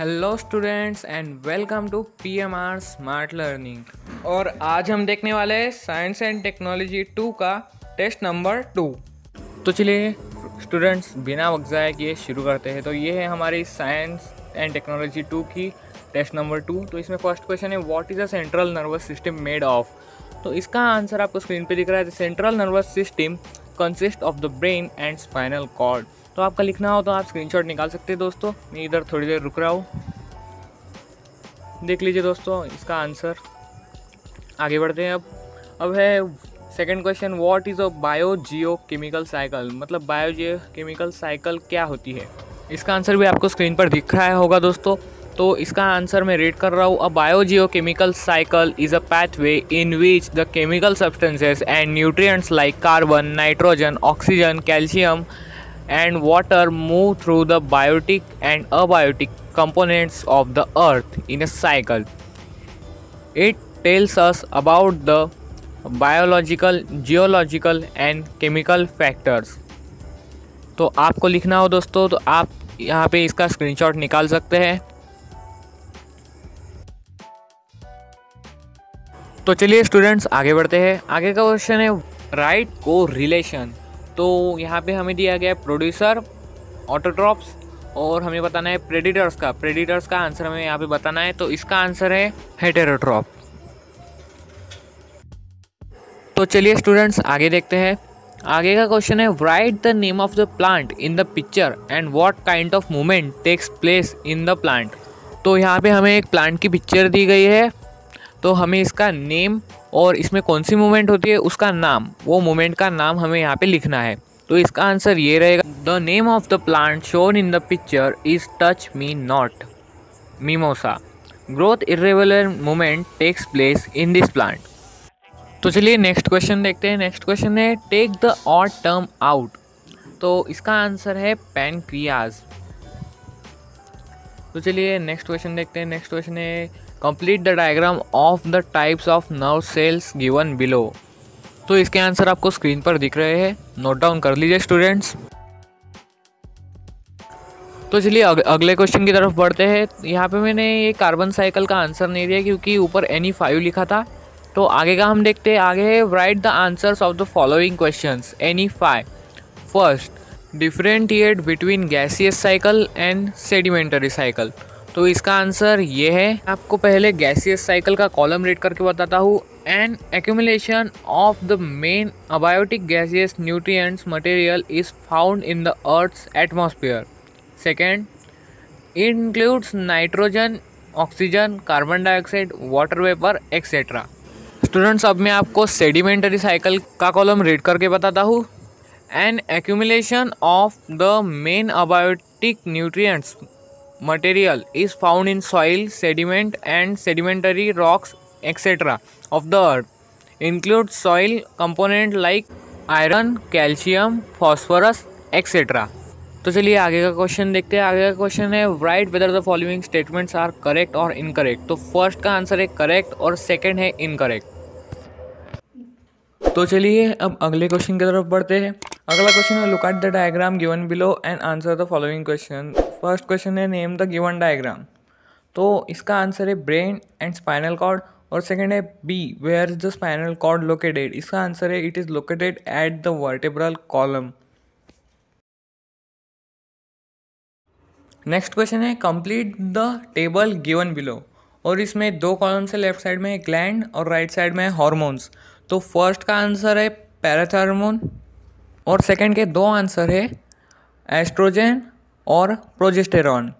Hello students and welcome to P M R smart learning और आज हम देखने वाले हैं साइंस एंड टेक्नोलॉजी टू का टेस्ट नंबर टू तो चलिए स्टूडेंट्स बिना जाए किए शुरू करते हैं तो ये है हमारी साइंस एंड टेक्नोलॉजी टू की टेस्ट नंबर टू तो इसमें फर्स्ट क्वेश्चन है what is a central nervous system made of तो इसका आंसर आपको स्क्रीन पे दिख रहा है central nervous system consist of the brain and spinal cord तो आपका लिखना हो तो आप स्क्रीनशॉट निकाल सकते हैं दोस्तों मैं इधर थोड़ी देर रुक रहा हूँ देख लीजिए दोस्तों इसका आंसर आगे बढ़ते हैं अब अब है second question what is a biogeochemical cycle मतलब बायो जियो केमिकल साइकिल क्या होती है इसका आंसर भी आपको स्क्रीन पर दिख रहा होगा दोस्तों तो इसका आंसर मैं रेड कर रहा हूँ a biogeochemical cycle is a pathway in which the chemical substances and nutrients like carbon nitrogen oxygen calcium and water move through the biotic and abiotic components of the earth in a cycle. It tells us about the biological geological and chemical factors तो आपको लिखना हो दोस्तों तो आप यहाँ पे इसका स्क्रीनशॉट निकाल सकते हैं तो चलिए स्टूडेंट्स आगे बढ़ते हैं आगे का क्वेश्चन है राइट को रिलेशन तो यहाँ पे हमें दिया गया है प्रोड्यूसर ऑटोट्रॉप्स और हमें बताना है प्रेडिटर्स का प्रेडिटर्स का आंसर हमें यहाँ पे बताना है तो इसका आंसर है हेटेरोट्रॉप तो चलिए स्टूडेंट्स आगे देखते हैं आगे का क्वेश्चन है write the name of the plant in the picture and what kind of movement takes place in the plant तो यहाँ पे हमें एक प्लांट की पिक्चर दी गई है तो हमें इसका नेम और इसमें कौन सी मूवमेंट होती है उसका नाम वो मूवमेंट का नाम हमें यहाँ पे लिखना है तो इसका आंसर ये रहेगा the name of the plant shown in the picture is touch me not mimosa growth irregular movement takes place in this plant तो चलिए नेक्स्ट क्वेश्चन देखते हैं नेक्स्ट क्वेश्चन है take the odd term out तो इसका answer है pancreas तो चलिए नेक्स्ट क्वेश्चन देखते हैं नेक्स्ट क्वेश्चन है complete the diagram of the types of nerve cells given below तो इसके आंसर आपको स्क्रीन पर दिख रहे हैं नोट डाउन कर लीजिए स्टूडेंट्स तो चलिए अग, अगले क्वेश्चन की तरफ बढ़ते हैं यहाँ पे मैंने ये कार्बन साइकिल का आंसर नहीं दिया क्योंकि ऊपर एनी फाइव लिखा था तो आगे का हम देखते हैं आगे है write the answers of the following question any five first differentiate between gaseous cycle and sedimentary cycle तो इसका आंसर ये है आपको पहले गैसियस साइकिल का कॉलम रेड करके बताता हूँ and accumulation of the main abiotic gaseous nutrients material is found in the earth's atmosphere second it nitrogen oxygen carbon dioxide water water etcetera students अब मैं आपको सेडिमेंटरी साइकिल का column read करके बताता हूँ and accumulation of the main abiotic nutrients material is found in soil, sediment, and sedimentary rocks, etc., of the earth includes soil component like iron, calcium, phosphorus, etc. तो चलिए आगे का question देखते हैं आगे का क्वेश्चन है write whether the following statements are correct और इनकरेक्ट तो फर्स्ट का आंसर है करेक्ट और सेकंड है इनकरेक्ट तो चलिए अब अगले क्वेश्चन की तरफ बढ़ते हैं अगला क्वेश्चन है look at the diagram given below and answer the following question first question है नेम द गिवन डायग्राम तो इसका आंसर है ब्रेन एंड स्पाइनल कॉर्ड और सेकेंड है B where is the spinal cord located इसका answer है it is located at the vertebral column next question है complete the table given below और इसमें दो कॉलम से लेफ्ट साइड में तो है ग्लैंड और राइट right साइड में है हॉर्मोन्स तो फर्स्ट का आंसर है पैराथार्मोन और सेकंड के दो आंसर है एस्ट्रोजन और प्रोजेस्टेरॉन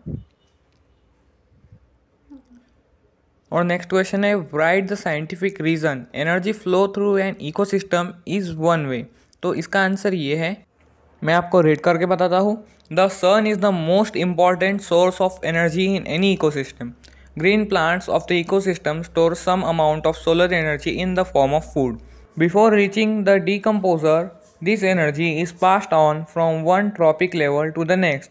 और नेक्स्ट क्वेश्चन है write the scientific reason energy flow through an ecosystem is one way तो इसका आंसर ये है मैं आपको रेड करके बताता हूँ the sun is the most important source of energy in any ecosystem green plants of the ecosystem store some amount of solar energy in the form of food before reaching the decomposer This energy is passed on from one tropic level to the next.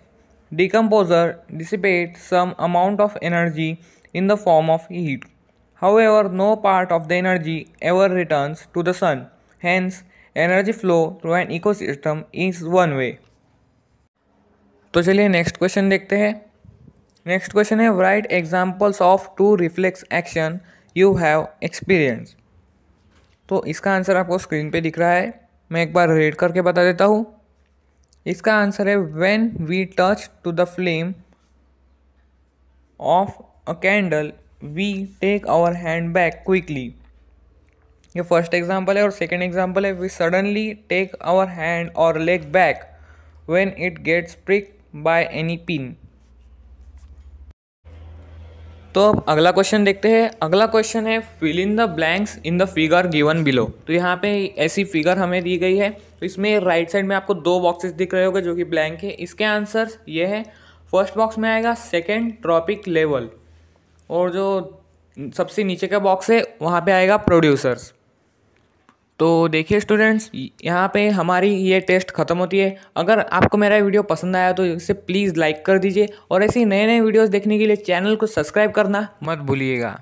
Decomposer dissipates some amount of energy in the form of heat. However, no part of the energy ever returns to the sun. Hence, energy flow through an ecosystem is one way तो चलिए next question देखते हैं next question है write examples of two reflex action you have experience तो इसका answer आपको screen पे दिख रहा है मैं एक बार रेड करके बता देता हूँ इसका आंसर है when we touch to the flame of a candle we take our hand back quickly ये फर्स्ट एग्जाम्पल है और सेकेंड एग्जाम्पल है we suddenly take our hand और leg back when it gets prick by any pin तो अब अगला question देखते हैं अगला क्वेश्चन है fill in the blanks in the figure given below तो यहाँ पे ऐसी फिगर हमें दी गई है तो इसमें राइट साइड में आपको दो बॉक्सेस दिख रहे होंगे जो कि ब्लैंक है इसके आंसर ये है फर्स्ट बॉक्स में आएगा सेकेंड ट्रॉपिक लेवल और जो सबसे नीचे का बॉक्स है वहाँ पर आएगा प्रोड्यूसर्स तो देखिए स्टूडेंट्स यहाँ पे हमारी ये टेस्ट ख़त्म होती है अगर आपको मेरा वीडियो पसंद आया तो इसे प्लीज़ लाइक कर दीजिए और ऐसी नए नए वीडियोस देखने के लिए चैनल को सब्सक्राइब करना मत भूलिएगा